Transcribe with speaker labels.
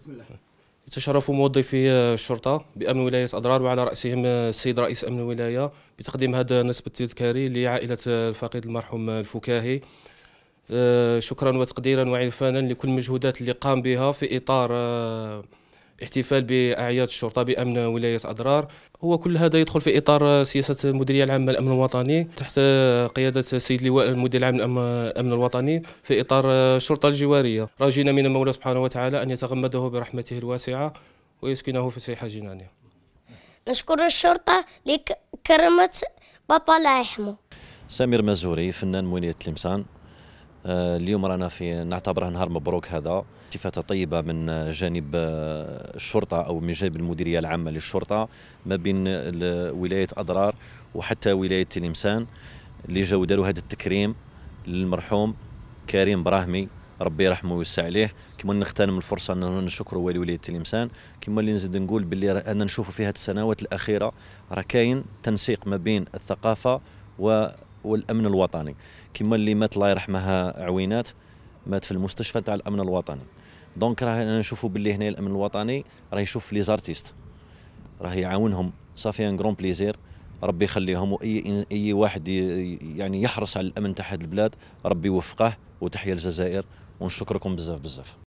Speaker 1: بسم الله يتشرف موظفي الشرطة بأمن ولاية أضرار وعلى رأسهم السيد رئيس أمن الولاية بتقديم هذا النسب التذكاري لعائلة الفقيد المرحوم الفكاهي آه، شكرا وتقديرا وعرفانا لكل المجهودات اللي قام بها في إطار آه، احتفال باعياد الشرطه بامن ولايه اضرار هو كل هذا يدخل في اطار سياسه المديريه العامه للامن الوطني تحت قياده السيد لواء المدير العام للامن الوطني في اطار الشرطه الجواريه راجينا من المولى سبحانه وتعالى ان يتغمده برحمته الواسعه ويسكنه في سيح جنانه
Speaker 2: نشكر الشرطه لكرمه بابا الله يرحمه
Speaker 3: سمير مزوري فنان مولية تلمسان آه، اليوم رانا في نعتبره نهار مبروك هذا التفاتة طيبة من آه، جانب آه، الشرطة أو من جانب المديرية العامة للشرطة ما بين ولاية أضرار وحتى ولاية تلمسان اللي جاوا داروا هذا التكريم للمرحوم كريم براهمي ربي يرحمه ويوسع عليه كما نغتنم الفرصه ان نشكر والي ولايه تلمسان كما اللي نزيد نقول باللي انا نشوفوا في هذه السنوات الاخيره راه كاين تنسيق ما بين الثقافه و والامن الوطني كما اللي مات الله يرحمها عوينات مات في المستشفى تاع الامن الوطني دونك راه انا نشوفوا باللي هنا الامن الوطني راه يشوف لي زارتيست راه يعاونهم صافي ان غرون بليزير ربي يخليهم واي اي واحد يعني يحرص على الامن تاع هذه البلاد ربي يوفقه وتحيا الجزائر ونشكركم بزاف بزاف